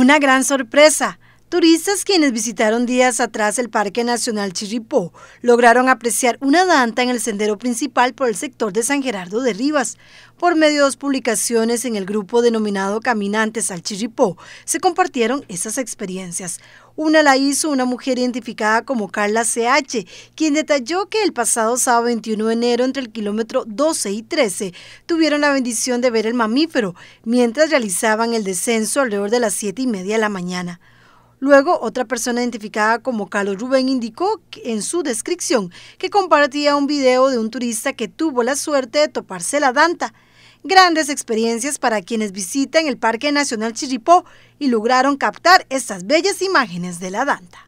una gran sorpresa. Turistas quienes visitaron días atrás el Parque Nacional Chirripó lograron apreciar una danta en el sendero principal por el sector de San Gerardo de Rivas. Por medio de dos publicaciones en el grupo denominado Caminantes al Chirripó se compartieron esas experiencias. Una la hizo una mujer identificada como Carla CH, quien detalló que el pasado sábado 21 de enero entre el kilómetro 12 y 13 tuvieron la bendición de ver el mamífero mientras realizaban el descenso alrededor de las 7 y media de la mañana. Luego, otra persona identificada como Carlos Rubén indicó en su descripción que compartía un video de un turista que tuvo la suerte de toparse la danta. Grandes experiencias para quienes visitan el Parque Nacional Chiripó y lograron captar estas bellas imágenes de la danta.